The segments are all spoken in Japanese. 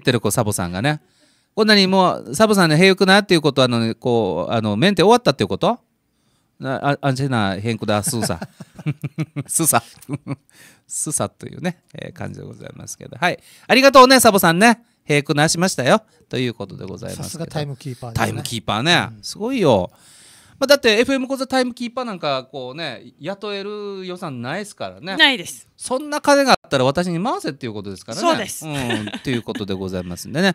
ってるこうサボさんがねこんなにもうサボさんの平欲なっていうことはあのこうあのメンテ終わったっていうことあアンジェナ変更だスーサ スーサスーサというね、えー、感じでございますけどはいありがとうねサボさんね平くなしましたよということでございますさすがタイムキーパー、ね、タイムキーパーね、すごいよまあ、だって FM 講座タイムキーパーなんかこうね雇える予算ないですからねないですそんな金があったら私に回せっていうことですからねそうですうんということでございますんでね、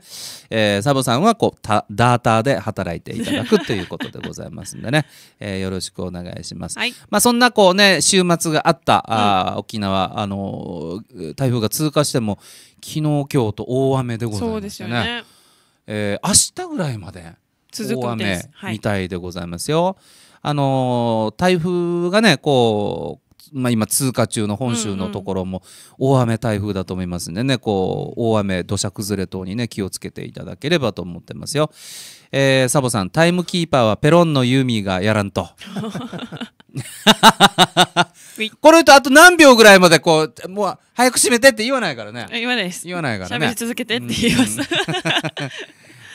えー、サボさんはこうたダーターで働いていただくということでございますんでね、えー、よろしくお願いします、はい、まあそんなこうね週末があったあ、うん、沖縄あの台風が通過しても昨日今日と大雨でございますそうですよね、えー、明日ぐらいまで続く大雨みたいでございますよ。はい、あの台風がねこうまあ、今通過中の本州のところも大雨台風だと思いますんでね、こう大雨土砂崩れ等にね気をつけていただければと思ってますよ。えー、サボさんタイムキーパーはペロンのユーミーがやらんと。これとあと何秒ぐらいまでこうもう早く閉めてって言わないからね言わないです言わないからね喋り続けてって言います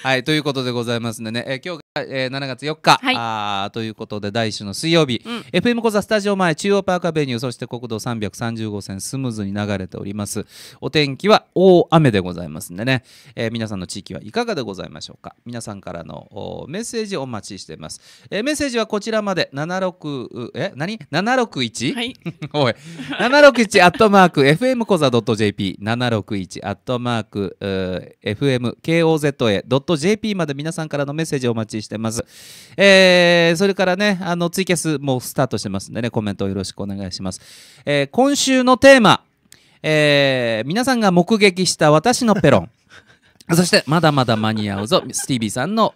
はいということでございますのでね、えー、今日が、えー、7月4日、はい、あということで第1週の水曜日、うん、FM 小座スタジオ前中央パークアベニューそして国道335線スムーズに流れておりますお天気は大雨でございますのでね、えー、皆さんの地域はいかがでございましょうか皆さんからのメッセージお待ちしています、えー、メッセージはこちらまで76え何 761? はい おい761アットマーク FM 小座 .jp761 アットマーク FMKOZA.jp .jp まで皆さんからのメッセージをお待ちしてます。えー、それからね、あの、ツイキャスもスタートしてますんでね、コメントをよろしくお願いします。えー、今週のテーマ、えー、皆さんが目撃した私のペロン。そして、まだまだ間に合うぞ、スティービーさんの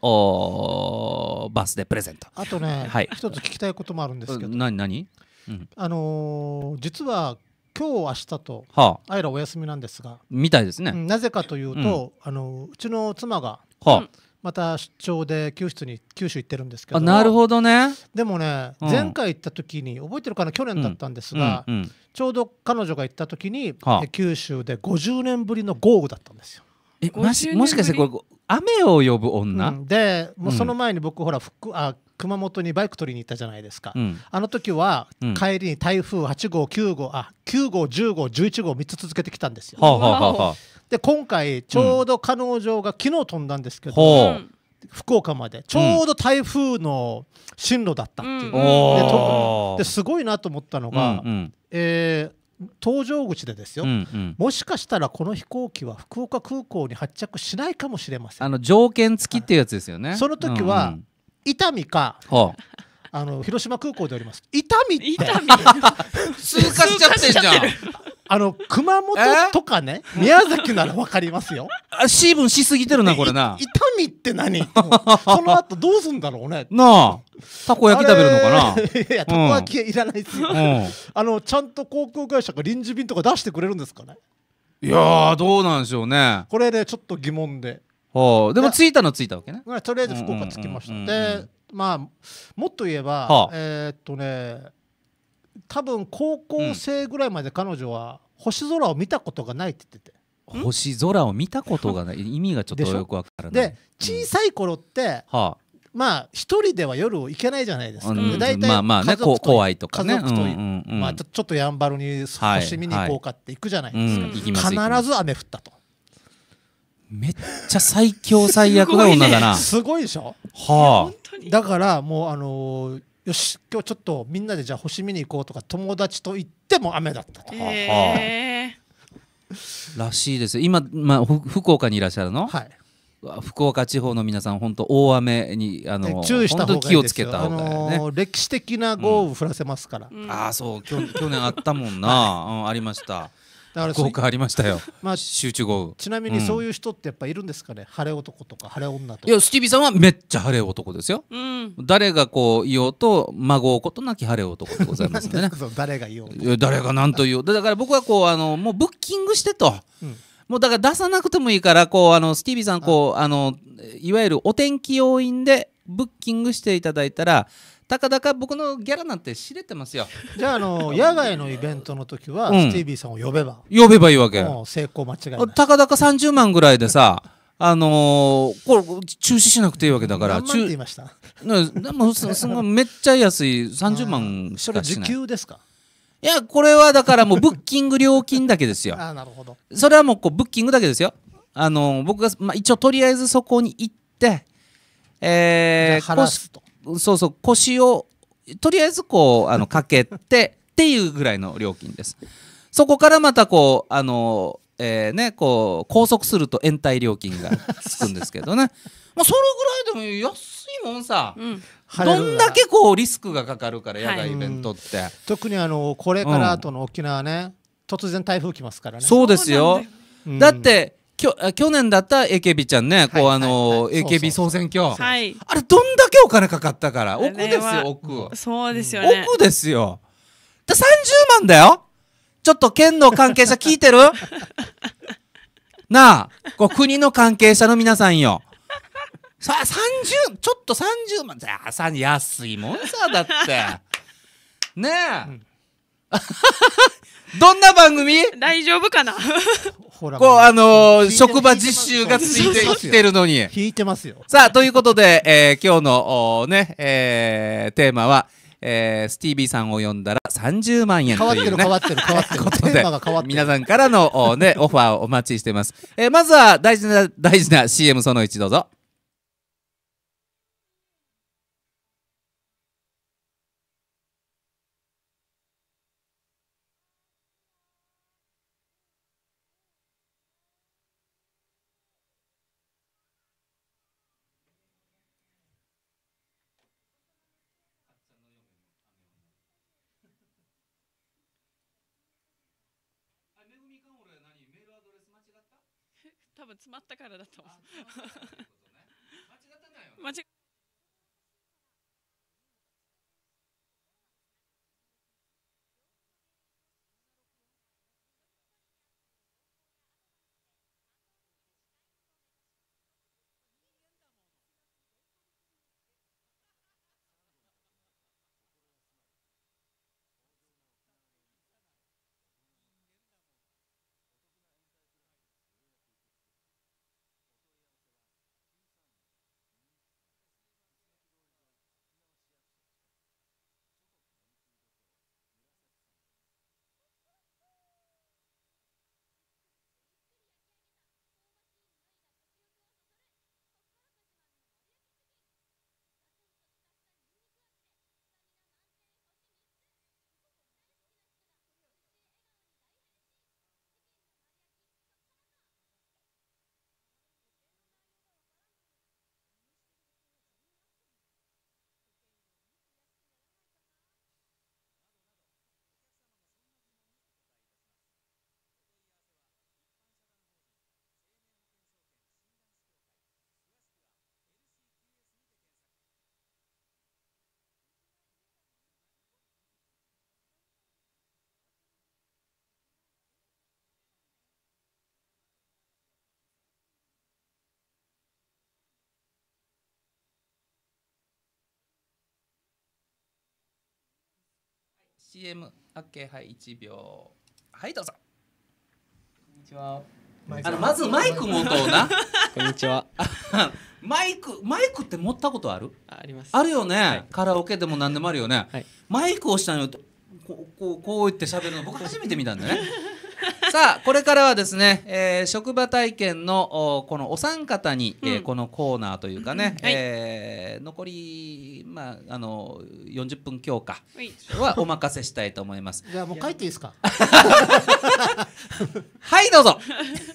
バースデープレゼント。あとね、はい、一つ聞きたいこともあるんですけど、何、何、うん、あのー、実は今日明日と、はあ、アイラお休みなんですが、みたいですね、うん、なぜかというと、うん、あのうちの妻がはあ、また出張で九州に九州行ってるんですけどなるほどねでもね、うん、前回行った時に覚えてるかな去年だったんですが、うんうん、ちょうど彼女が行った時に、はあ、九州で50年ぶりの豪雨だったんですよ。えもしもしかしてこれ雨を呼ぶ女、でもうその前に僕ほら福あ熊本にバイク取りに行ったじゃないですか、うん、あの時は帰りに台風8号9号あ9号10号11号3つ続けてきたんですよ、はあはあはあ、で今回ちょうど彼女が昨日飛んだんですけど、うん、福岡までちょうど台風の進路だったっていう、うん、ですごいなと思ったのが、うんうん、えー搭乗口でですよ、うんうん、もしかしたらこの飛行機は福岡空港に発着しないかもしれませんあの条件付きっていうやつですよね、その時は、うんうん伊丹か、はあ、あの広島空港であります伊丹伊丹 通過しちゃってんじゃんあの熊本とかね、宮崎ならわかりますよ。あ、シーブンしすぎてるな、これな。伊丹って何。その後どうすんだろうね。なあ。たこ焼き食べるのかな。いや、たこ焼きいらないですよ。うん、あの、ちゃんと航空会社が臨時便とか出してくれるんですかね。いやどうなんでしょうね。これね、ちょっと疑問で。おでもついたのついたわけねとりあえず福岡着きました、でまあもっと言えば、はあ、えー、っとね多分高校生ぐらいまで彼女は星空を見たことがないって言ってて、うん、星空を見たことがない 意味がちょっとよくわからないで小さい頃って、うん、はあまあ一人では夜行けないじゃないですか、うん、大体まあまあね怖いとかね家族と、うんうん、まあ、ちょっとやんばるに星見に行こうかって行くじゃないですか、はいはい必ず雨降ったとめっちゃ最強最悪な女だな。すごいでしょはあ。だからもうあのー、よし今日ちょっとみんなでじゃあ星見に行こうとか友達と行っても雨だったと。えー、らしいです今、まあ、福岡にいらっしゃるの、はい、福岡地方の皆さん本当大雨にあの注意した方が気をつけた方ね、あのー、歴史的な豪雨降らせますから、うん、ああそう 去去年あったもんな、はい、うん、ありましたから効果ありましたよ、まあ、集中豪雨ちなみにそういう人ってやっぱいるんですかね、うん、晴れ男とか晴れ女とかいやスティービーさんはめっちゃ晴れ男ですよ、うん、誰がこう言おうと孫をことなき晴れ男でございますね 誰が言おう誰が何と言おうだから僕はこうあのもうブッキングしてと、うんもうだから出さなくてもいいからこうあのスティービーさんこうあのいわゆるお天気要因でブッキングしていただいたらたかだか僕のギャラなんて知れてますよじゃああの野外のイベントの時は、うん、スティービーさんを呼べば呼べばいいわけもう成功間違いないたかだか30万ぐらいでさあのー、これ中止しなくていいわけだから中止って言いましたでもめっちゃ安い30万しかしないそれ時給ですかいやこれはだからもうブッキング料金だけですよ あなるほどそれはもうこうブッキングだけですよあのー、僕が、まあ、一応とりあえずそこに行ってえー、払すとそうそう腰をとりあえずこうあのかけてっていうぐらいの料金です。そこからまたこうあのえーね、こう拘束すると延滞料金がつくんですけどねまあ それぐらいでも安いもんさ、うん、どんだけこうリスクがかかるから野外イベントって、はい、特にあのこれから後の沖縄ね、うん、突然台風来ますからねそうですよ、だってきょ去年だった AKB ちゃんね、こうあの AKB 総選挙、はい、あれどんだけお金かかったから奥ですよ奥そうですよねですよだ30万だよちょっと県の関係者聞いてる なあこう国の関係者の皆さんよさ30ちょっと30万じゃあ安いもんさだってねえ、うん どんな番組大丈夫かなほら。こう、あのー、職場実習がついてきてるのに。引いてますよ。さあ、ということで、えー、今日のおね、えー、テーマは、えー、スティービーさんを呼んだら30万円という、ね、変わってる変わってる変わってる 皆さんからの、おね、オファーをお待ちしてます、えー、まずは大事な大事な CM その1どうぞ詰まったからだと思う。CM オけケはい1秒はいどうぞこんにちはあのまずマイク持とうな こんにちは マイクマイクって持ったことあるありますあるよね、はい、カラオケでも何でもあるよね、はい、マイクをしたのここうこう言って喋るの僕初めて見たんだね さあこれからはですね、えー、職場体験のおこのお三方に、うん、えー、このコーナーというかね、うはい、えー、残りまああの四十分強化はお任せしたいと思います。じゃあもう帰っていいですか。はいどうぞ。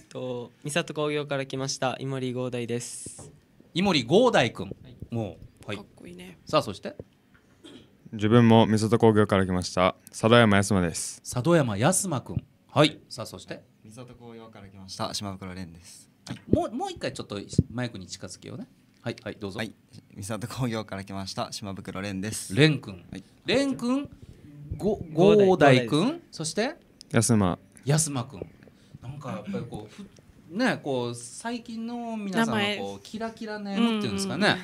と三里工業から来ました井森豪大です。井森豪大君、はもうはい。かっこいいね。さあそして。自分も三里工業から来ました佐渡山康馬です。佐渡山康馬君。はいさあそして三里紅葉から来ました島袋蓮です、はい、もうもう一回ちょっとマイクに近づけようねはいはいどうぞ、はい、三里工業から来ました島袋蓮です蓮くん、はい、蓮くんご郷大くんそして安間安間くんなんかやっぱりこうふねこう最近の皆さんのこうキラキラネームっていうんですかね、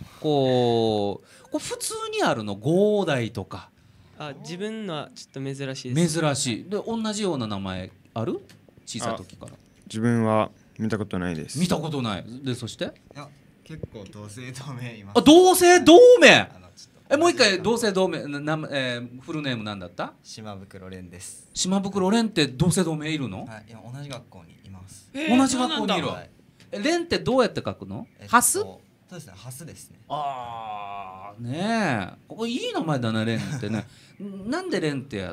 うこうこう普通にあるの五代とかあ自分のはちょっと珍しいです珍しいで同じような名前ある小さい時から自分は見たことないです見たことないでそしていや結構同姓同名いますあ同姓同名えもう一回同姓同名なな、えー、フルネームなんだった島袋蓮です島袋蓮って同姓同名いるの、はい、いや同じ学校にいます、えー、同じ学校にいる蓮、はい、ってどうやって書くの、えっと、ハスそうですねハスですねああねえここいい名前だな、レンってね なんでレンって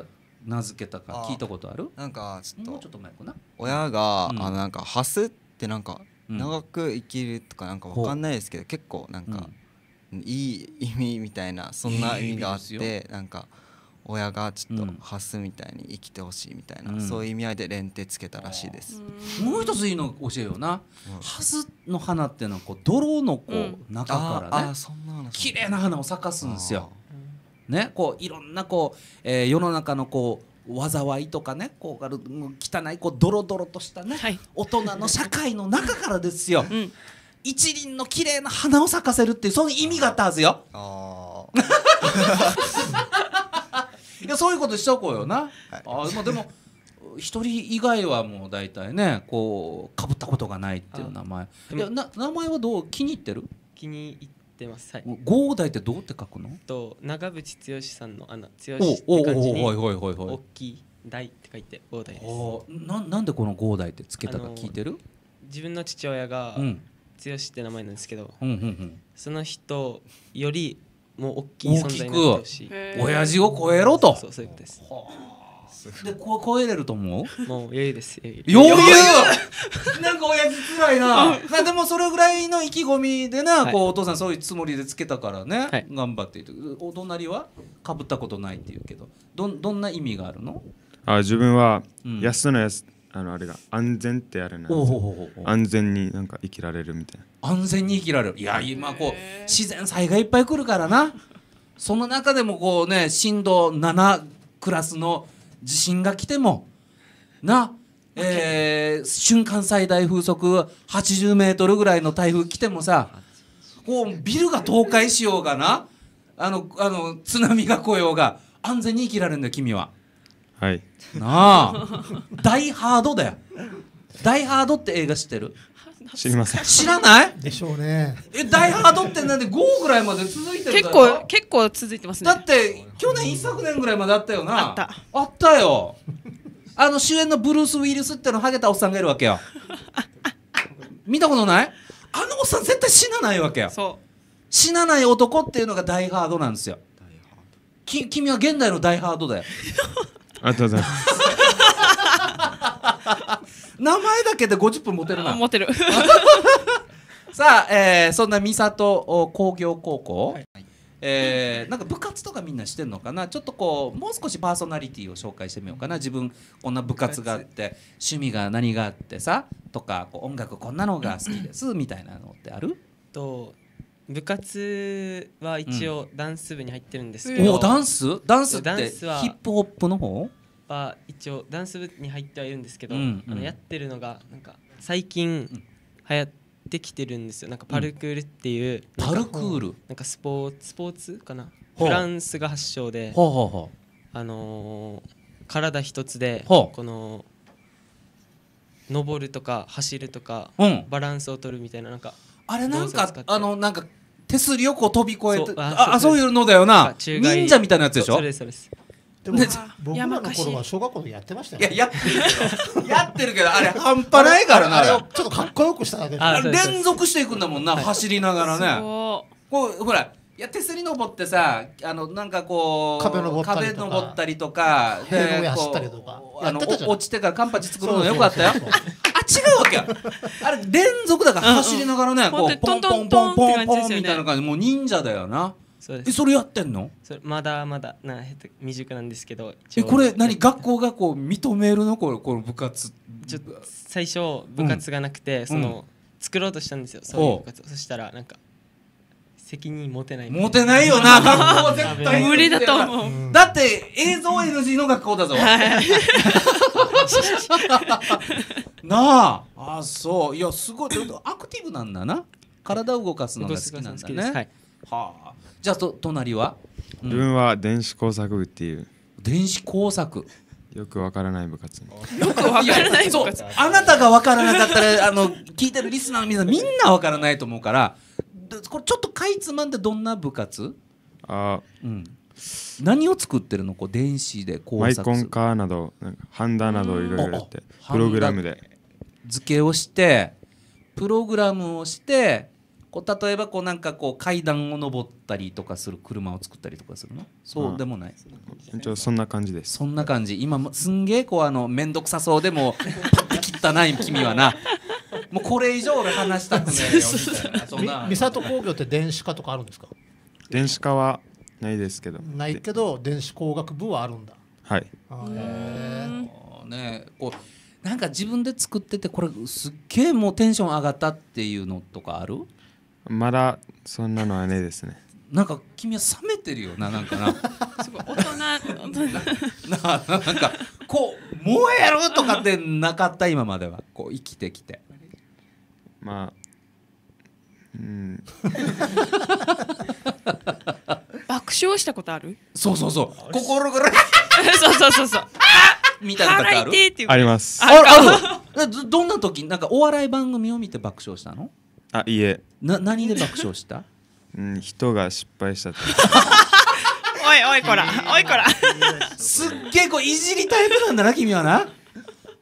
名付けたか聞いたことあるなんかちょっともうちょっと前かな親が、うん、あのなんかハスってなんか長く生きるとかなんかわかんないですけど、うん、結構なんか、うん、いい意味みたいなそんな意味があっていなんか。親がちょっとハスみたいに生きてほしいみたいな、うん、そういう意味合いで連手つけたらしいです、うん、もう一ついいの教えような、うん、ハスの花っていうのはこう泥のこう中からね綺麗な花を咲かすんですよ。ね、こういろんなこう、えー、世の中のこう災いとかねこう汚いこうドロドロとしたね、はい、大人の社会の中からですよ、うん、一輪の綺麗な花を咲かせるっていうその意味があったはずよ。あ いやそういうことしとこうよな、はい、あでも一人以外はもう大体ねこうかぶったことがないっていう名前いやな名前はどう気に入ってる気に入ってますはい五代ってどうって書くのと長渕剛さんのあの剛って感じに大きい大って書いて豪代ですななんでこの豪代ってつけたか聞いてる自分の父親が、剛って名前なんですけど、うんうんうん、その人よりもう大きい存在になってほしい親父を超えろとそうそういうことですでこ超えれると思うもう余裕です余裕 なんか親父つらいなでもそれぐらいの意気込みでな、はい、こうお父さんそういうつもりでつけたからね、はい、頑張ってお隣はかぶったことないって言うけどどどんな意味があるのあ自分は安野安、うんあのあれが安全ってあれな安全になんか生きられるみたいな安全に生きられるいや今こう自然災害いっぱい来るからなその中でもこうね震度7クラスの地震が来てもなえー、瞬間最大風速80メートルぐらいの台風来てもさこうビルが倒壊しようがなあのあの津波が来ようが安全に生きられるんだよ君は。はいなあダイハードだよダイハードって映画知ってる知りません知らないでしょうねえダイハードってなんで5ぐらいまで続いてる結構結構続いてますねだって去年一昨年ぐらいまであったよなあったあったよあの主演のブルース・ウィリスってのハゲたおっさんがいるわけよ見たことないあのおっさん絶対死なないわけよ死なない男っていうのがダイハードなんですよ君は現代のダイハードだよ ありがとうございます。名前だけで50分持てるな。持てる。さあ、えー、そんな三郷工業高校、はい、えー、なんか部活とかみんなしてんのかなちょっとこうもう少しパーソナリティを紹介してみようかな自分こんな部活があって趣味が何があってさとかこう音楽こんなのが好きですみたいなのってあると部活は一応ダンス部に入ってるんですけど、うん、おダンスダンスってヒップホップの方は一応ダンス部に入ってはいるんですけど、うんうん、あのやってるのがなんか最近流行ってきてるんですよなんかパルクールっていう、パルクールなんかスポーツスポーツかなフランスが発祥であのー、体一つでこの登るとか走るとか、うん、バランスを取るみたいななんかあれなんかあのなんか手すりをこう飛び越えてああそういうのだよな忍者みたいなやつでしょそうですそうですでも 僕らの頃は小学校でやってましたよ、ね、ややってるやってるけどあれ 半端ないからなちょっとかっこよくしただけで連続していくんだもんな、はい、走りながらねこうほらいや手すり登ってさあのなんかこう壁登ったりとか壁登ったり走ったりとかあの落ちてからカンパチ作るのよかったよ違うわけあれ連続だから走りながらね、うんうん、こうポンポンポンポンポンみたいな感じもう忍者だよなそえそれやってんのそれまだまだな未熟なんですけどえこれ何学校がこう認めるのこれこの部活ちょ最初部活がなくて、うん、その、作ろうとしたんですよそういう部活そしたらなんか責任持てない持てないよな 学校絶対無理だと思う、だって映像 NG の学校だぞ、はい、なああそういやすごいアクティブなんだな体を動かすのが好きなんだね、はい、はあじゃあと隣は、うん、自分は電子工作部っていう電子工作よくわからない部活よくわからない部活あなたがわからなかったらあの聞いてるリスナーの皆さんみんなわからないと思うからこれちょっとかいつまんでどんな部活あ、うん、何を作ってるのこう電子で工作マイコンカーなどなんかハンダなどいろいろやってプログラムで図形をしてプログラムをしてこう例えばこうなんかこう階段を登ったりとかする車を作ったりとかするのそうでもない、じゃあそんな感じですそんな感じ今すんげえこうあの面倒くさそうでもパッて汚い君はなもうこれ以上俺話したくなえよみたいな三郷工業って電子化とかあるんですか電子化はないですけどないけど電子工学部はあるんだはいへえねこうなんか自分で作っててこれすっげえもうテンション上がったっていうのとかあるまだそんなのはねですねなんか君は冷めてるよななんかなすごい大人なななんかこう「燃えろ!」とかってなかった今まではこう生きてきてまあうん、爆笑したことあるそうそうそう心ぐらい。そうそうそうそうみたいなことあるありますあるどんな時なんかお笑い番組を見て爆笑したのあいいえな何で爆笑した うん人が失敗したって おいおいこらおいこら すっげえこういじりタイプなんだな君はな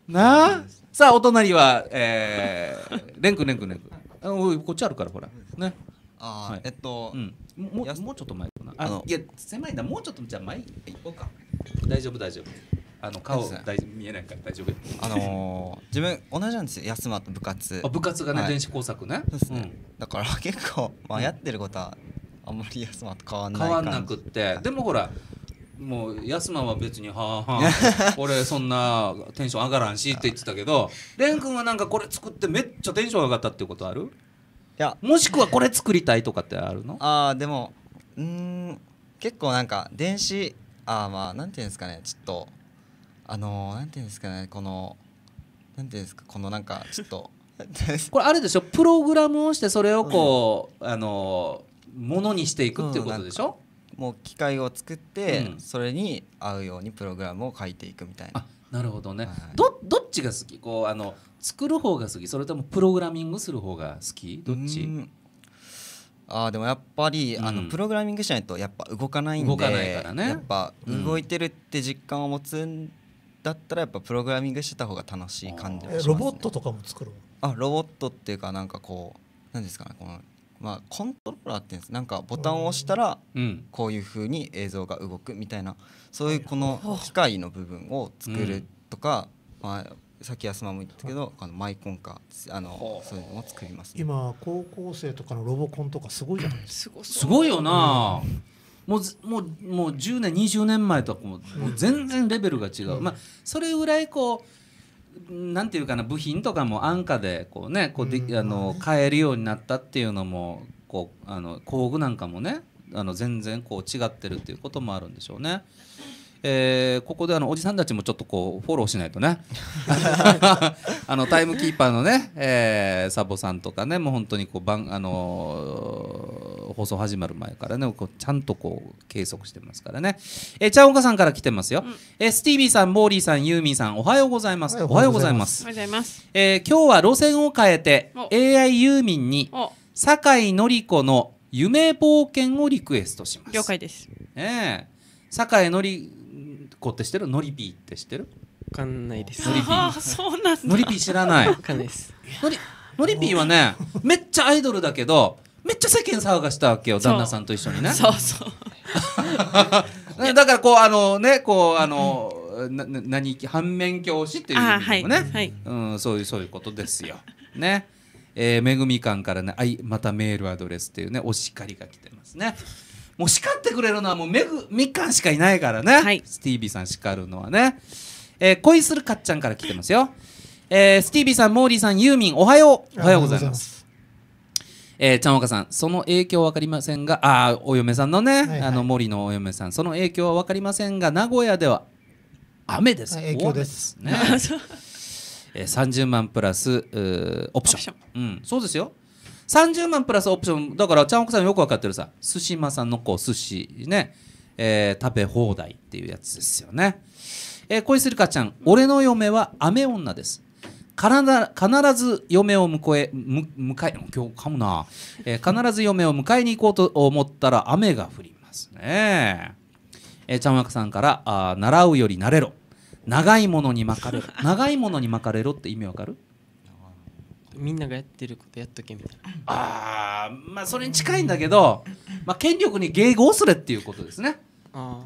なあさあお隣はえー、レン君レン君レン君んおいこっちあるからほらねあ、はい、えっと、うん、ももうちょっと前かなあの、いや狭いんだもうちょっとじゃあ前行こうか大丈夫大丈夫あの顔大見えないから大丈夫あのー、自分同じなんですよ安間と部活あ部活がね、はい、電子工作ねそうですね、うん、だから 結構、まあ、やってることはあんまり安間と変わんない変わんなくって、でもほらもう安間は別に「はあはあ俺 そんなテンション上がらんし」って言ってたけど蓮くんはなんかこれ作ってめっちゃテンション上がったってことあるいやもしくはこれ作りたいとかってあるのああでもうん結構なんか電子ああまあなんていうんですかねちょっとあのなんていうんですかねこのなんていうんですかこのなんかちょっと これあれでしょプログラムをしてそれをこう、うん、あのものにしていくっていうことでしょ、うん、もう機械を作って、うん、それに合うようにプログラムを書いていくみたいな。なるほどね、はい、どどっちが好きこうあの作る方が好きそれともプログラミングする方が好きどっちあでもやっぱり、うん、あのプログラミングしないとやっぱ動かないんで動かないから、ね、やっぱ動いてるって実感を持つんだったらやっぱプログラミングしてた方が楽しい感じはします、ね、ロボットとかも作るあロボットっていうかなんかこう何ですかねこのまあ、コントローラーってなんかボタンを押したらこういうふうに映像が動くみたいなそういうこの機械の部分を作るとか、まあ、さっき安間も言ったけどあのマイコンかあのそういうのを作ります、ね、今高校生とかのロボコンとかすごいじゃないですかすごいよな、うんもうもうもう10年20年前とはもう全然レベルが違う、まあ、それぐらいこうなんていうかな部品とかも安価でこう、ね、買えるようになったっていうのもこうあの工具なんかもねあの全然こう違ってるっていうこともあるんでしょうね。えー、ここであのおじさんたちもちょっとこうフォローしないとね あのタイムキーパーのね、えー、サボさんとかねもう本当にこう番、あのー、放送始まる前からねこうちゃんとこう計測してますからね、えー、チャオンカさんから来てますよ、うん、えー、スティービーさんモーリーさんユーミンさんおはようございますおはようございますおはようございます、えー、今日は路線を変えて AI ユーミンに酒井紀子の夢冒険をリクエストします了解ですええー、酒井紀子って知ってるノリピーって知ってるわかんないです。ああ、そうなんノリピー知らないわかんないです。ノリノリピーはねめっちゃアイドルだけどめっちゃ世間騒がしたわけよ旦那さんと一緒にねそうそう。だからこうあのねこうあの、なな何反面教師っていう意味でもね、はいはいうん、そういうそういうことですよ。ね、えー、めぐみ館からねあいまたメールアドレスっていうねお叱りが来てますね。もう叱ってくれるのはもうめぐみかんしかいないからね、はい、スティービーさん叱るのはね、えー、恋するかっちゃんから来てますよ、えー、スティービーさんモーリーさんユーミンおはようおはようございますえー、ちゃんおかさんその影響は分かりませんがあお嫁さんのね、はいはい、あの森のお嫁さんその影響は分かりませんが名古屋では雨です、は影響ですねえー、30万プラスオプション、うん、そうですよ30万プラスオプションだからちゃんおくさんよく分かってるさすしまさんのこう寿司ね、えー、食べ放題っていうやつですよね、えー、恋するかちゃん俺の嫁は雨女です必ず嫁を迎えかい今日かもな、えー、必ず嫁を迎えに行こうと思ったら雨が降りますねえー、ちゃんわくさんからあ「習うより慣れろ」長いものにまかれ長いものにまかれろって意味わかるみんながやってることやっとけみたいなあまあそれに近いんだけど、まあ、権力に迎合するっていうことですねあ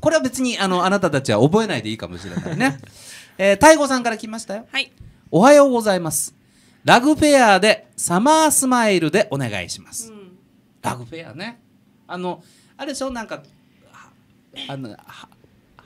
これは別にあのあなたたちは覚えないでいいかもしれないね えー、太吾さんから来ましたよはいおはようございますラグフェアでサマースマイルでお願いします、うん、ラグフェアねあのあれでしょなんかあのは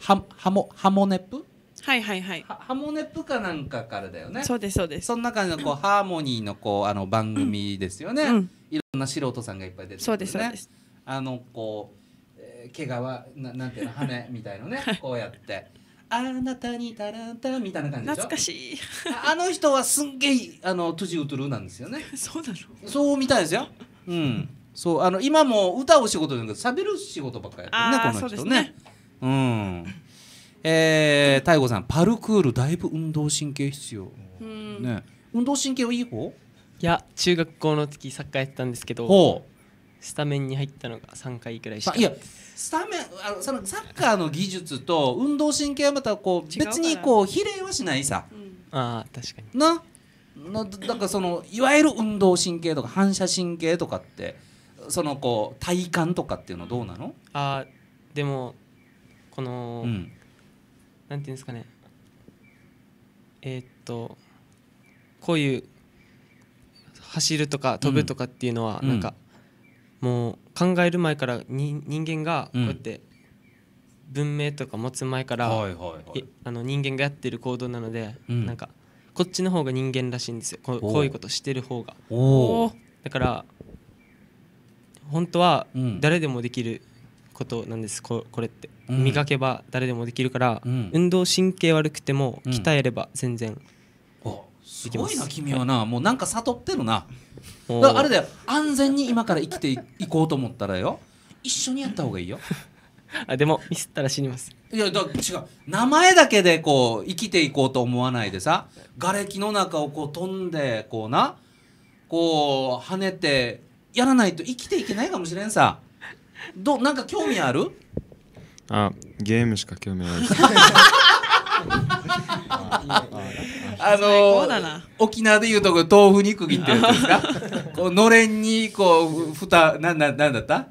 はハモハモネップはいはいはいハモネプかなんかからだよねそうですそうですそんな感じのこうハーモニーのこうあの番組ですよね、うん、いろんな素人さんがいっぱい出てる、ね、そうですそうですあのこう、えー、毛皮ななんていうの羽みたいのねこうやってあなたにたらたみたいな感じで懐かしいあの人はすんげいあのトゥジウトゥルなんですよね そうだろうそうみたいですようんそうあの今も歌を仕事じゃなくて喋る仕事ばっかやってるねこの人ねねうんえー、太吾さんパルクールだいぶ運動神経必要、ね、運動神経はいい方いや中学校の時サッカーやってたんですけどスタメンに入ったのが3回くらいしかいやスタメンあのそのサッカーの技術と運動神経はまたこう別にこう比例はしないさ、うん、あ確かにななだからそのいわゆる運動神経とか反射神経とかってそのこう体感とかっていうのはどうなのあでもこの、うん、なんていうんですかねえー、っとこういう走るとか飛ぶとかっていうのは、うん、なんか、もう考える前からに人間がこうやって、文明とか持つ前から、はいはいあの人間がやってる行動なので、うん、なんかこっちの方が人間らしいんですよこういうことしてる方がだから本当は誰でもできることなんですここれって、うん、磨けば誰でもできるから、うん、運動神経悪くても鍛えれば全然、うん、すごいな君はな、はい、もうなんか悟ってるなだからあれだよ安全に今から生きていこうと思ったらよ一緒にやった方がいいよ あでもミスったら死にますいやだ違う名前だけでこう生きていこうと思わないでさ瓦礫の中をこう飛んでこうなこう跳ねてやらないと生きていけないかもしれんさどなんか興味あるあゲームしか興味ないで あのー、沖縄でいうとこ豆腐肉切ってるんですか こうのれんにこうふたなんなんなんだった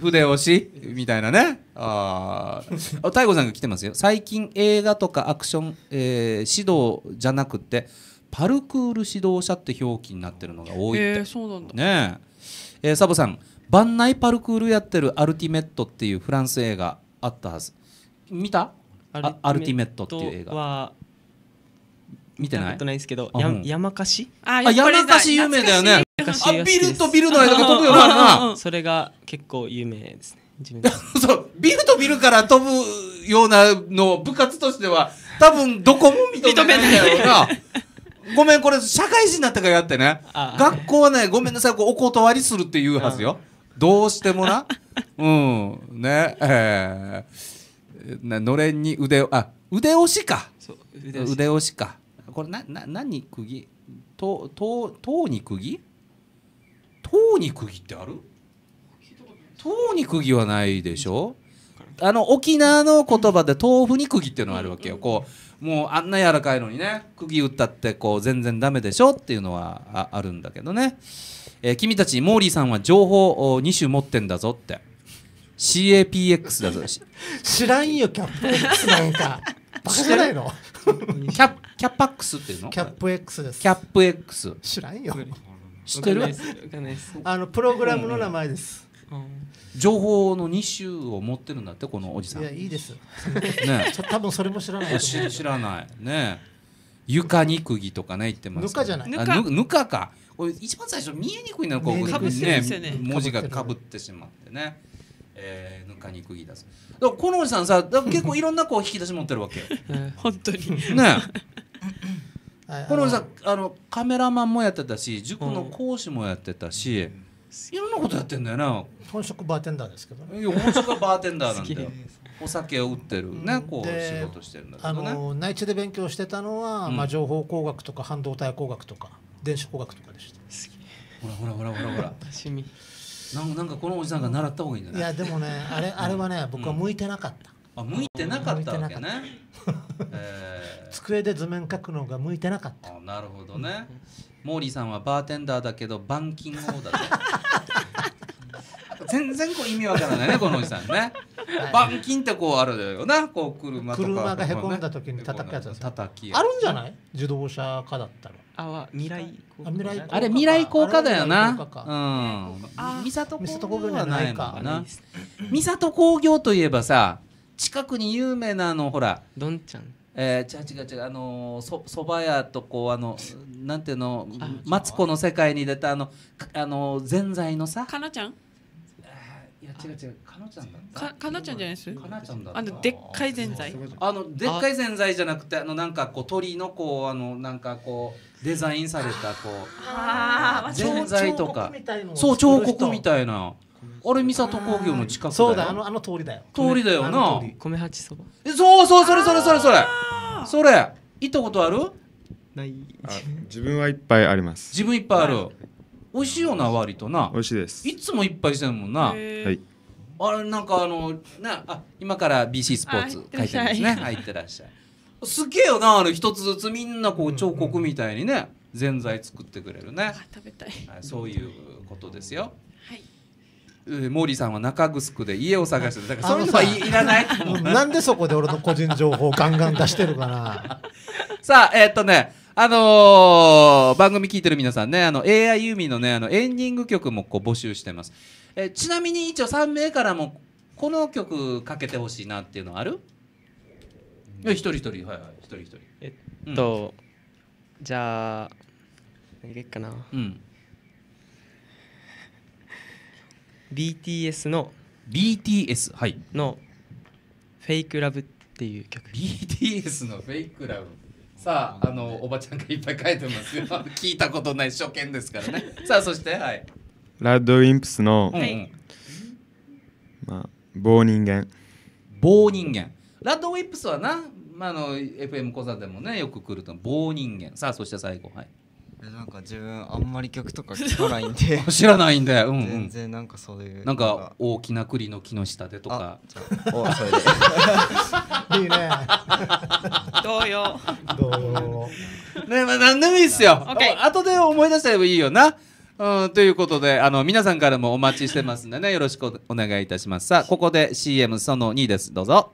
筆押しみたいなねああ太吾さんが来てますよ最近映画とかアクション、えー、指導じゃなくてパルクール指導者って表記になってるのが多いって、えー、そうなんだねえー、サボさんナイパルクールやってる「アルティメット」っていうフランス映画あったはず見たアルティメットっていう映画は見てないことないですけど、うん、山かしあ山かし有名だよねあビルとビルの間が飛ぶよなそれが結構有名ですね そうビルとビルから飛ぶようなの部活としては多分どこも認めないんだよなごめんこれ社会人になったからやってね学校はねごめんなさいお断りするって言うはずよ、うんどうしてもな うんねえー、なのれんに腕をあ腕押しか腕押しかこれなな何釘とととうに釘とうに釘ってあるとうに釘はないでしょあの沖縄の言葉で豆腐に釘っていうのがあるわけよこうもうあんな柔らかいのにね釘打ったってこう全然ダメでしょっていうのはあるんだけどね。えー、君たちモーリーさんは情報を2種持ってんだぞって CAPX だぞ 知らんよキャップ X なんか バカじゃないのキャキャッパックスっていうのキャップ X ですキャップ X 知らんよ知ってるあのプログラムの名前です、うんうん情報の2種を持ってるんだってこのおじさんいやいいですね 多分それも知らない知らないね床に釘とかね言ってますぬかじゃないぬぬかかこれ一番最初見えにくいのこうかね、ね、文字がかぶってしまってね。えー、ぬかにくぎ出すだからこのおじさんさ結構 いろんなこう引き出し持ってるわけよ本当にねこのおじさんあのカメラマンもやってたし塾の講師もやってたし、うんいろんなことやってんだよな。本職バーテンダーですけどね。本職はバーテンダーなんだど。お酒を売ってるね、こう仕事してるんだけどね。あの内地で勉強してたのは、うん、まあ情報工学とか半導体工学とか。電子工学とかでしたほらほらほらほらほら 趣味なんなんかこのおじさんが習った方がいいんじゃないいやでもねあれ あれはね、僕は向いてなかった、あ向いてなかったわけね、え机で図面描くのが向いてなかったあなるほどね、モーリーさんはバーテンダーだけど板金王だと全然こう意味わからないねこのおじさんね、板金ってこうあるだよなこう車とか、車がへこんだ時に叩くやつ叩きあるんじゃない自動車化だったらあは未来あれ未来効果だよなうん三郷工業はないのかな三郷工業といえばさ近くに有名なあのほらどんちゃんえー、違う違う違うあのそ蕎麦屋とこうあのなんていうのマツコの世界に出たあのあのぜんざいのさかなちゃんや違う違うかなちゃんだかかなちゃんじゃないですかなちゃんだあのでっかいぜんざいあのでっかいぜんざいじゃなくてあのなんかこう鳥のこうあのなんかこうデザインされたこうぜんざいとかそう彫刻みたいなあれ三郷工業の近くそうだあのあの通りだよ通りだよな米八そばそうそうそれそれそれそれそれ行ったことあるない自分はいっぱいあります自分いっぱいある、美味しいよな割とな美味しいですいつもいっぱいしてるもんなはいあれなんかあのなあ今から BC スポーツ書いてるんですね入ってらっしゃい すげえよなあの一つずつみんなこう彫刻みたいにねぜ、んざい作ってくれるね食べたい、はい、そういうことですよはいモーリーさんは中城で家を探してだからそういうのはいらない なんでそこで俺の個人情報ガンガン出してるかな さあえー、っとねあのー、番組聞いてる皆さんね、あの AI ユーミンのね、あのエンディング曲もこう募集してます。えちなみに一応3名からもこの曲かけてほしいなっていうのある？うん、一人一人はいはい一人一人。えっと、うん、じゃあ何がいいかな。うん。BTS の BTS はいのフェイクラブっていう曲。BTS のフェイクラブ。さあ、あの、おばちゃんがいっぱい書いてますよ。聞いたことない初見ですからね。さあ、そして、はい。ラッドウィンプスの、まあ、棒人間棒人間。ラッドウィンプスはな、まあ、あの、FM 講座でもね、よく来ると、棒人間。さあ、そして最後、はい。なんか自分あんまり曲とか聞かないんで 知らないんで、うんうん、全然なんかそういうなんか大きな栗の木の下でとか それで いいね同様同様ねまあ何でもいいっすよ、あと後で思い出せばいいよなうん、ということであの皆さんからもお待ちしてますんでねよろしくお願いいたしますさあここで CM その2ですどうぞ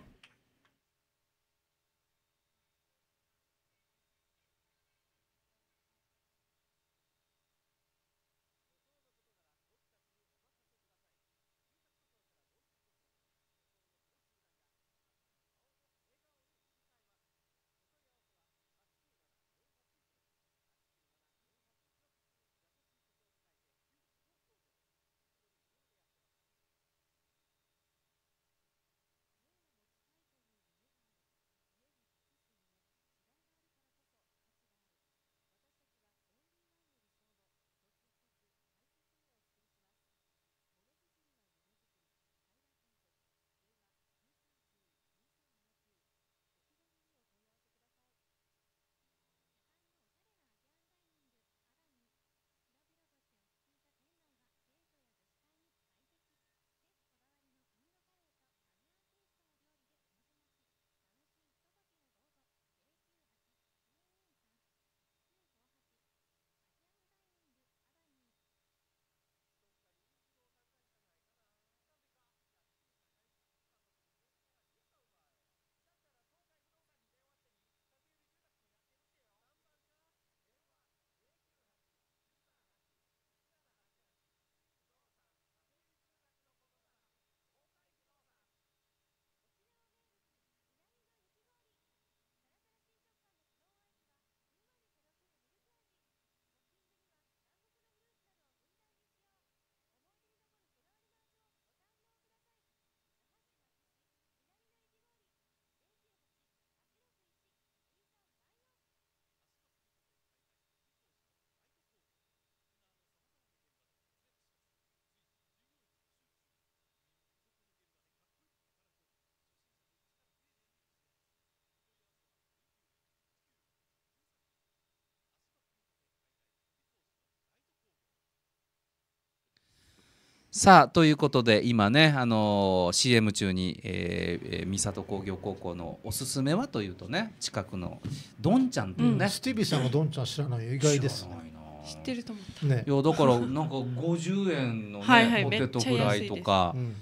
さあということで今ね、あのー、CM 中に、えー、三郷工業高校のおすすめはというとね近くのどんちゃんっていうね、うん、スティービーさんがどんちゃん知らない意外です、ね、知ってると思った、ね、いやだからなんか50円のねはい、ポテトフライとか、うん、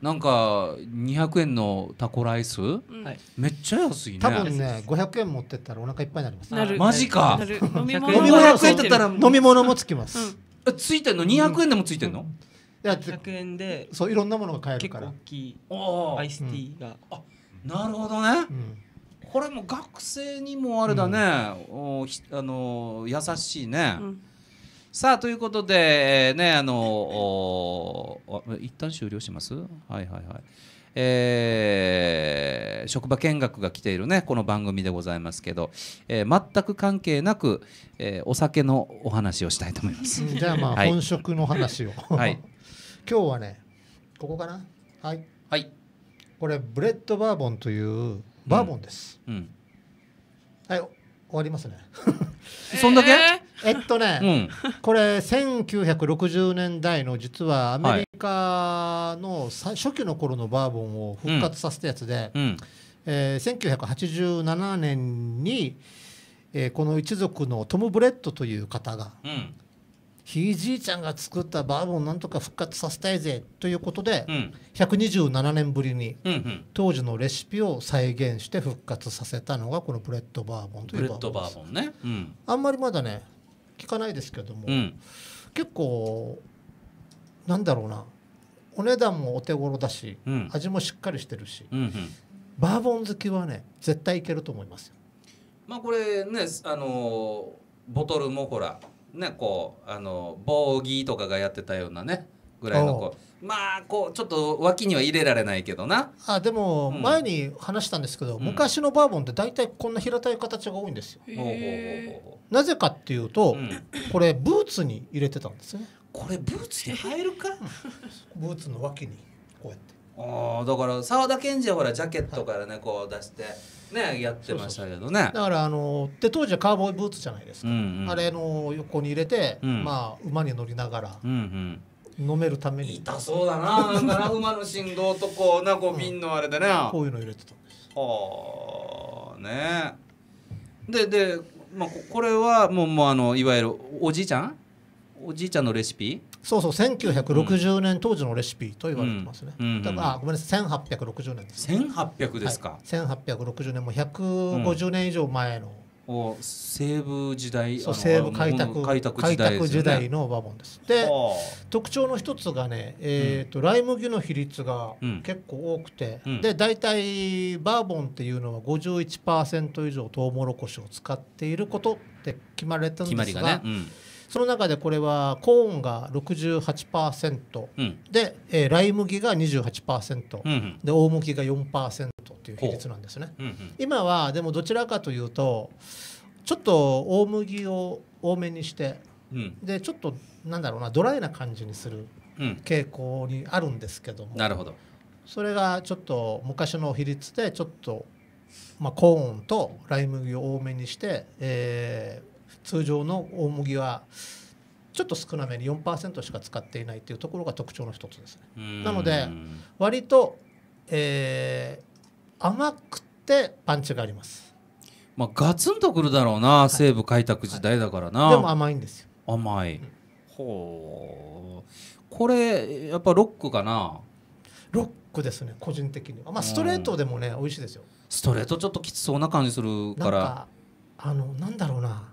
なんか200円のタコライス、うん、めっちゃ安いね多分ね500円持ってったらお腹いっぱいになりますなマジか飲み物飲み物もつきます、うん、ついてんの200円でもついてんの、100円でそういろんなものが買えるから結構大きいアイスティーが、うん、あなるほどね、うん、これも学生にもあれだね、うん、おあの優しいね、さあということでねあのお一旦終了しますはいはいはいえー、職場見学が来ているねこの番組でございますけど、えー、全く関係なく、えー、お酒のお話をしたいと思います。じゃあまあ、はい、本職の話を、はい今日はねここかなはいはいこれブレッドバーボンというバーボンです、うんうん、はい終わりますね そんだけ、えー、っとね、うん、これ1960年代の実はアメリカの初期の頃のバーボンを復活させたやつで、うん、えー、1987年に、えー、この一族のトム・ブレッドという方が、うんひいじいちゃんが作ったバーボンなんとか復活させたいぜということで、うん、127年ぶりに当時のレシピを再現して復活させたのがこのブレッドバーボンというバーボンでブレッドバーボンね、うん、あんまりまだね聞かないですけども、うん、結構なんだろうなお値段もお手頃だし、うん、味もしっかりしてるし、うんうん、バーボン好きはね絶対いけると思いますまあこれねあのボトルもほらねこうあのギーとかがやってたようなねぐらいのこうまあこうちょっと脇には入れられないけどなあでも前に話したんですけど、うん、昔のバーボンって大体こんな平たい形が多いんですよ、なぜかっていうと、うん、これブーツに入れてたんですねこれブーツに入るかブーツの脇にこうやってああだから澤田研二はほらジャケットからねこう出して、ねやってましたけどねだからあので当時はカーボーイブーツじゃないですか、うんうん、あれの横に入れて、うん、まあ馬に乗りながら、飲めるために痛そうだななんか馬の振動とこうなこう瓶のあれでね、うん、こういうの入れてたんですはあねでで、まあ、これはもうもうあのいわゆるおじいちゃんおじいちゃんのレシピそうそう1960年当時のレシピと言われてますね、うんうんうん、だからあごめんなさい1860年です、ね、1800ですか、はい、1860年もう150年以上前の、お西部時代そう西部開拓開拓時代、ね,、時代のバボンですで特徴の一つがね、えーと、うん、ライ麦の比率が結構多くて、うん、で大体バーボンっていうのは51%以上トウモロコシを使っていることって決まれたんですが、ねうん、その中でこれはコーンが68%で、うんえー、ライ麦が28%、うんうん、で大麦が4%っていう比率なんですね、うんうん、今はでもどちらかというとちょっと大麦を多めにして、うん、でちょっとなんだろうなドライな感じにする傾向にあるんですけども、なるほどそれがちょっと昔の比率でちょっと、まあ、コーンとライ麦を多めにして、えー、通常の大麦はちょっと少なめに4%しか使っていないというところが特徴の一つですね。なので割と、えー、甘くてパンチがあります。まあ、ガツンとくるだろうな、はい、西部開拓時代だからな、はい、でも甘いんですよ甘い、うん、ほうこれやっぱロックかなロックですね個人的にはまあストレートでもね、うん、美味しいですよストレートちょっときつそうな感じするからあのなんだろうな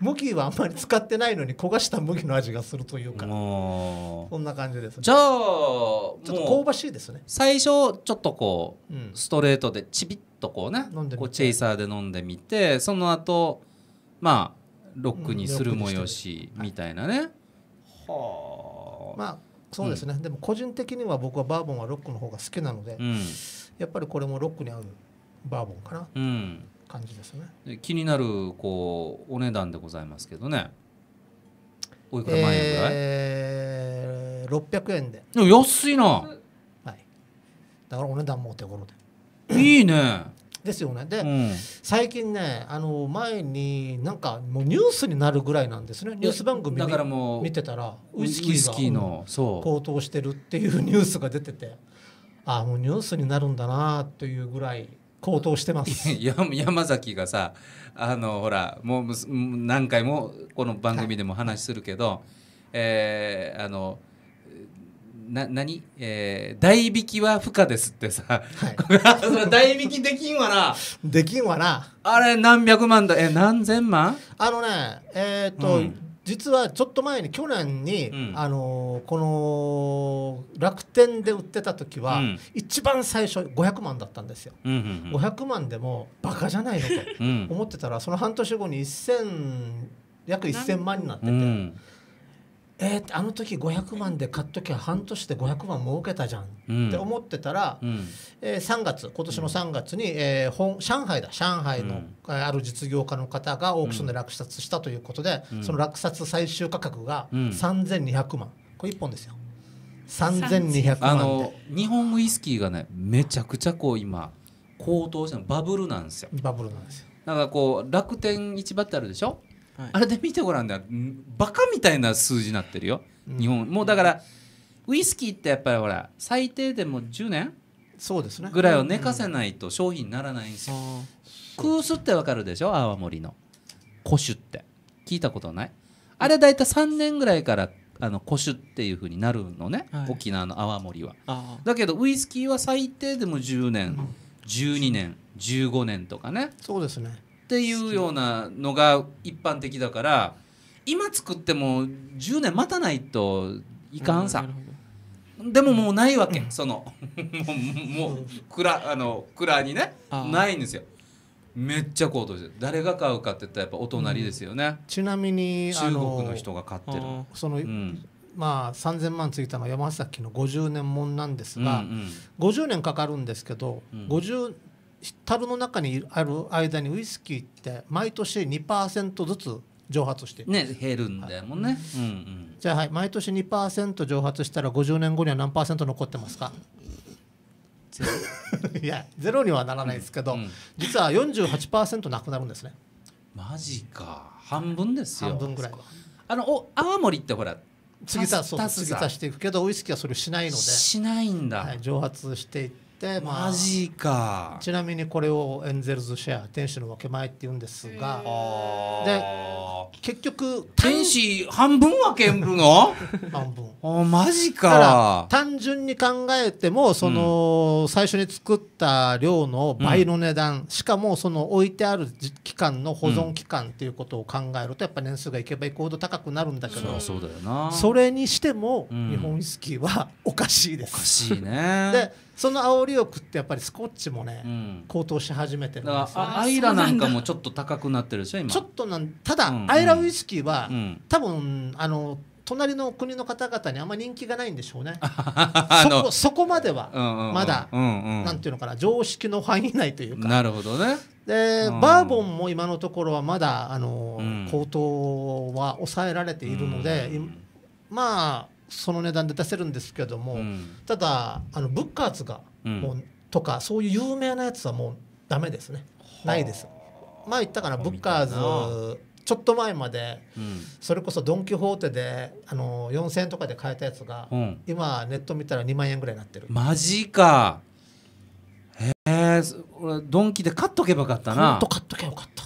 麦はあんまり使ってないのに焦がした麦の味がするというかそんな感じです、ね、じゃあちょっと香ばしいですね最初ちょっとこう、うん、ストレートでちびっとこうねこうチェイサーで飲んでみてその後まあロックにするもよし、うん、みたいなね、はあ、まあそうですね、うん、でも個人的には僕はバーボンはロックの方が好きなので、やっぱりこれもロックに合うバーボンかな、うん感じですね気になるこうお値段でございますけどねおいくら万円ぐらい、えー、600円で安いな、はい、だからお値段もお手頃でいいねですよねで、うん、最近ねあの前になんかもうニュースになるぐらいなんですねニュース番組だからもう見てたらウイスキーの、う高騰してるっていうニュースが出ててああもうニュースになるんだなというぐらい高騰してます山崎がさあのほらもう何回もこの番組でも話するけど、はい、えー、あのな何、えー、代引きは不可ですってさ、はい、代引きできんわなできんわなあれ何百万だえ何千万あのねえっ、と、うん実はちょっと前に去年に、うん、あのこの楽天で売ってた時は、うん、一番最初500万だったんですよ、うんうんうん、500万でもバカじゃないのと思ってたら、その半年後に1000約1000万になってて。えー、あの時500万で買っときゃ半年で500万儲けたじゃんって思ってたら、うんえー、3月今年の3月に、えー、本上海だ上海の、うん、ある実業家の方がオークションで落札したということで、うん、その落札最終価格が3200万、これ1本ですよ3200万あの日本ウイスキーがねめちゃくちゃこう今高騰してバブルなんですよバブルなんですよだからこう楽天市場ってあるでしょはい、あれで見てごらんだバカみたいな数字になってるよ、うん、日本もうだからウイスキーってやっぱりほら最低でも10年そうですねぐらいを寝かせないと商品にならないんですよ、うんうん、ってわかるでしょ泡盛の古酒って聞いたことないあれ大体3年ぐらいからあの古酒っていうふうになるのね、はい、沖縄の泡盛はだけどウイスキーは最低でも10年、12年15年とかねそうですねっていうようなのが一般的だから今作っても10年待たないといかんさ。でももうないわけ、その もう蔵あの蔵にねないんですよめっちゃ高騰してる誰が買うかって言ったらやっぱお隣ですよね、うん、ちなみに中国の人が買ってるその、うん、まあ3000万ついたのは山崎の50年もんなんですが、うんうん、50年かかるんですけど、うん、樽の中にある間にウイスキーって毎年2%ずつ蒸発してね減るんだよもんね、はい、うんうん、じゃあ、はい、毎年2%蒸発したら50年後には何残ってますか いやゼロにはならないですけど、うんうん、実は48%なくなるんですねマジか半分ですよ半分ぐらいあのお泡盛ってほら次さ足そうしていくけどウイスキーはそれをしないのでしないんだ、はい、蒸発していって、まあ、マジかちなみにこれをエンゼルズシェア天使の分け前って言うんですがで結局天使半分分けるの半分お マジか単純に考えてもその、うん、最初に作った量の倍の値段、うん、しかもその置いてある期間の保存期間っていうことを考えるとやっぱ年数がいけばいくほど高くなるんだけど、そそれにしても日本ウイスキーはおかしいです。おかしいねでその煽りを食ってやっぱりスコッチもね、うん、高騰し始めてるんですアイラなんかもちょっと高くなってるでしょ今ちょっとなんただ、うんうん、アイラウイスキーは、うん、多分あの隣の国の方々にあんまり人気がないんでしょうね そこそこまでは、うん、まだ、うんうん、なんていうのかな常識の範囲内というかなるほどねで、バーボンも今のところはまだあの、うん、高騰は抑えられているので、まあその値段で出せるんですけども、うん、ただあのブッカーズがもう、うん、とかそういう有名なやつはもうダメですね、ないです前言ったかなブッカーズちょっと前まで、うん、それこそドン・キホーテであの4,000円とかで買えたやつが、今ネット見たら2万円ぐらいになってるマジかへえドンキで買っとけばよかったなほんと買っとけばよかった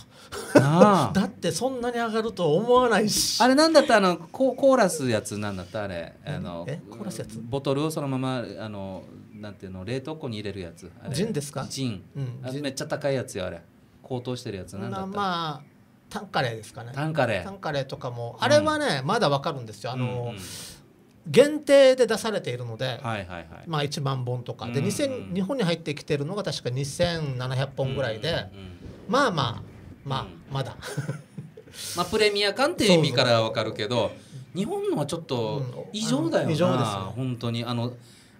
だってそんなに上がると思わないしあれなんだったあのココーラスやつなんだったあれあのコーラスやつボトルをそのままあのなんていうの冷凍庫に入れるやつジンですかジン、うん、めっちゃ高いやつよあれ高騰してるやつなんだったまあタンカレーですかねタンカレータンカレーとかもあれはね、うん、まだわかるんですよあの、うんうん限定で出されているので、はいはいはい、まあ、1万本とかで、うんうん、日本に入ってきてるのが確か2700本ぐらいで、うんうん、まあまあまあ、まだ まあプレミア感っていう意味からは分かるけど日本のはちょっと異常だよな、異常です、本当にあの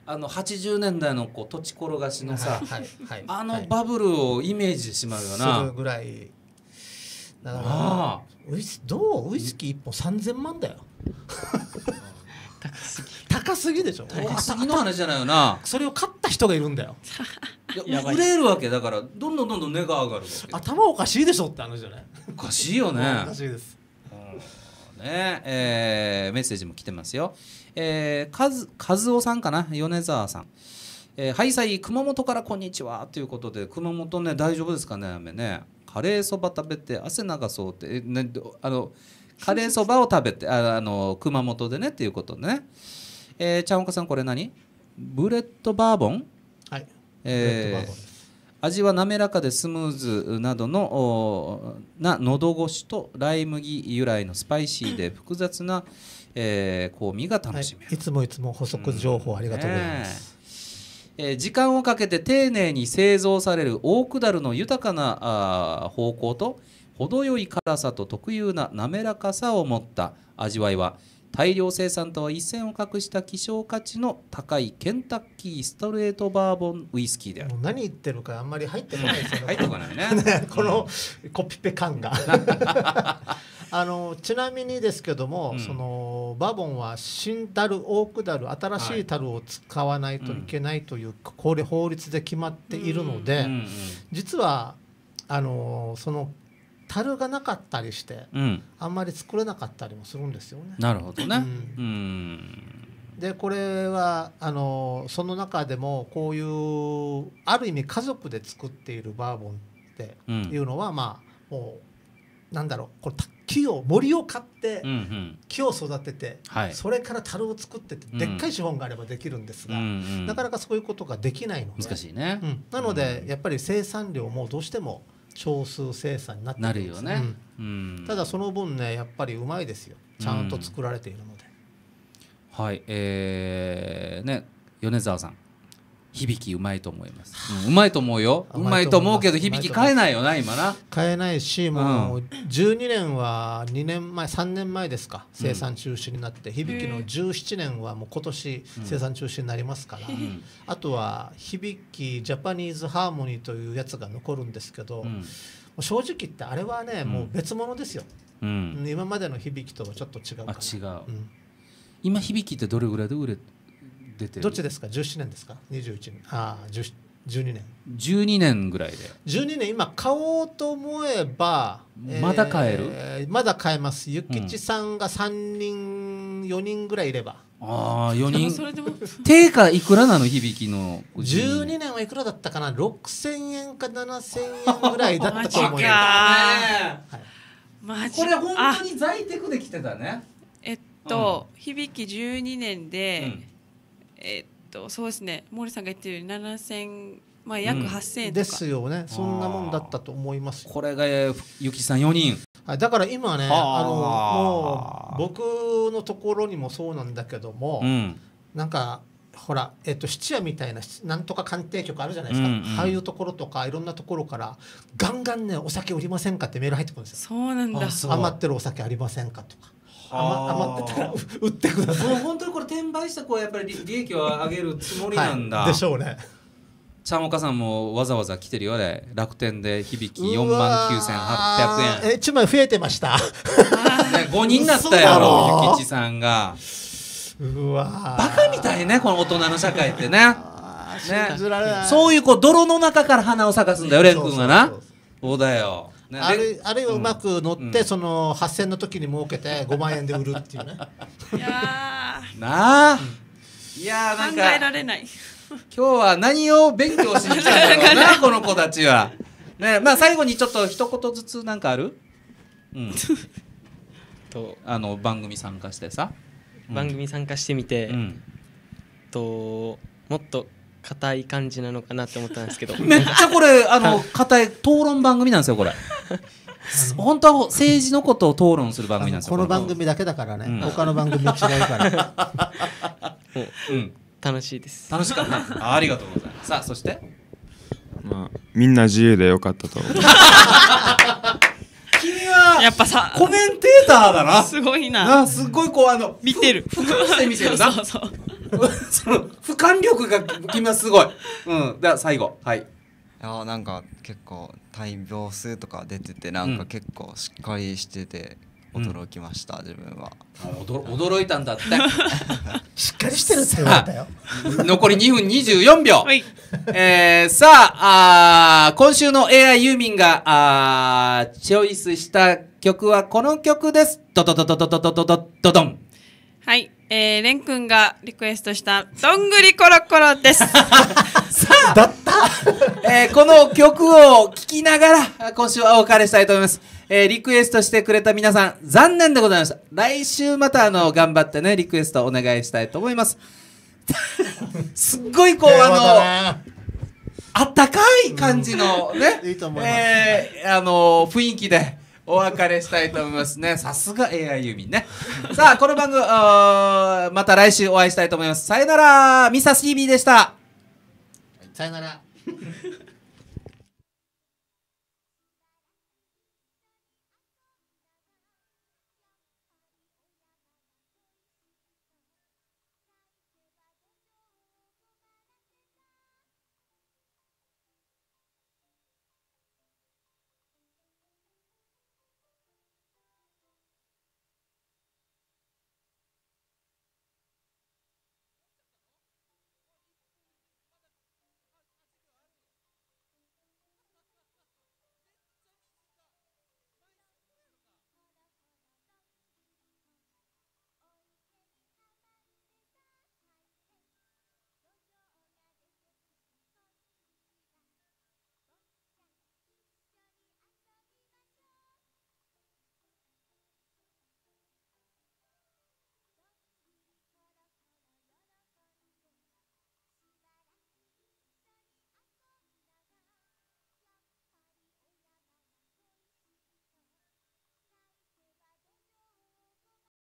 あの80年代のこう土地転がしのさ、はいはい、あのバブルをイメージしてしまうよな。するぐらいだからウイスどうウイスキー1本3000万だよ。高すぎ高すぎでしょ高すぎの話じゃないよなそれを買った人がいるんだよ売れるわけだからどんどんどんどん値が上がる頭おかしいでしょって話じゃないおかしいよねおかしいですねえー、メッセージも来てますよ、えー、かず和夫さんかな米沢さんえー、ハイサイ熊本からこんにちはということで熊本ね大丈夫ですかね雨ねカレーそば食べて汗流そうって、え、ね、あのレーそばを食べてあの熊本でねっていうことでね、えー、ちゃんおかさんこれ何ブレッドバーボンはいえー、味は滑らかでスムーズなどのな喉越しとライ麦由来のスパイシーで複雑な、えー、香味が楽しめる、はい、いつもいつも補足情報ありがとうございます、うんね、えー、時間をかけて丁寧に製造される大ーだるの豊かなあ方向と程よい辛さと特有な滑らかさを持った味わいは大量生産とは一線を画した希少価値の高いケンタッキーストレートバーボンウイスキーである何言ってるかあんまり入ってこないですよね入ってこないね このコピペ感が あのちなみにですけども、うん、そのバーボンは新樽オーク樽新しい樽を使わないといけないという、これ法律で決まっているので、うんうんうん、実はあのその樽がなかったりして、うん、あんまり作れなかったりもするんですよね。なるほどね、うん、でこれはあのその中でもこういうある意味家族で作っているバーボンっていうのは、うん、まあもうなんだろうこれ木を森を買って、うんうん、木を育てて、はい、それから樽を作ってて、うん、でっかい資本があればできるんですが、うんうん、なかなかそういうことができないので難しいね、うん、なので、やっぱり生産量もどうしても少数生産になってるよね、うん、ただその分ねやっぱりうまいですよちゃんと作られているので、はいえー、ね米沢さん響きうまいと思います、うん、うまいと思うようまいと思うけど響き変えないよな今な変えないしもう12年は2年前3年前ですか生産中止になって、うん、響きの17年はもう今年生産中止になりますから、うん、あとは響きジャパニーズハーモニーというやつが残るんですけど、正直言ってあれはねもう別物ですよ、今までの響きとはちょっと違うあ違う、今響きってどれぐらいで売れて出てどっちですか17年ですか21年ああ12年12年ぐらいで12年今買おうと思えばまだ買える、えー、まだ買えますゆきちさんが3人、うん、4人ぐらいいればああ4人定価いくらなの響きの12年はいくらだったかな6000円か7000円ぐらいだったと思うよマジこれ本当に在宅で来てたねえっと響き12年で、うんえっとそうですね毛利さんが言ってるように7000まあ約8000円とか、ですよねそんなもんだったと思いますこれがゆきさん4人はい、だから今ねあのもう僕のところにもそうなんだけども、うん、なんかほら、えっと、質屋みたいななんとか鑑定局あるじゃないですか、うんうん、ああいうところとかいろんなところからガンガンねお酒売りませんかってメール入ってくるんですよそうなんだ余ってるお酒ありませんかとか余ってたら売ってくださいもう本当にこれ転売した子はやっぱり利益を上げるつもりなんだ、はい、でしょうねちゃんおかさんもわざわざ来てるよで楽天で響き4万9800円えちょ増えてました5 人だったやろゆきちさんがうわバカみたいねこの大人の社会ってねね、そういうこう泥の中から花を咲かすんだよ蓮くんがなそうだよね、あるあるいはうまく乗って、うん、その8,000の時に儲けて5万円で売るっていうね。いやなあ、うん、いやなんか考えられない今日は何を勉強しに来たんだろうな この子たちは。ねまあ最後にちょっと一言ずつなんかある、うん、とあの番組参加してさ、番組参加してみて、うん、ともっと硬い感じなのかなって思ったんですけどめっちゃこれあの硬い討論番組なんですよこれ 本当は政治のことを討論する番組なんですよこの番組だけだからね、うん、他の番組は違うから、うん、楽しいです楽しかったあありがとうございますさあそしてまあみんな自由でよかったと 君はやっぱさコメンテーターだなすごいなあすごいこうあの見てる俯瞰して見てるなそうそう その俯瞰力が君はすごいうんでは最後はいやなんか結構大秒数とか出ててなんか結構しっかりしてて驚きました、うん、自分は驚いたんだって しっかりしてるって言われたよ残り2分24秒、はい、えー、さああ今週の AI ユーミンがあチョイスした曲はこの曲ですドドドドドドドドドドンはい、えー、レン君がリクエストしたどんぐりコロコロです。だった、えー、この曲を聴きながら今週はお別れしたいと思います。えー、リクエストしてくれた皆さん残念でございました。来週またあの頑張ってねリクエストお願いしたいと思います。すっごいこう、あの。あったかい感じのね、うん、いいえー、あの雰囲気でお別れしたいと思いますね。さすが AI ユーミンね。さあ、この番組、また来週お会いしたいと思います。さよなら、ミサシービーでした。さよなら。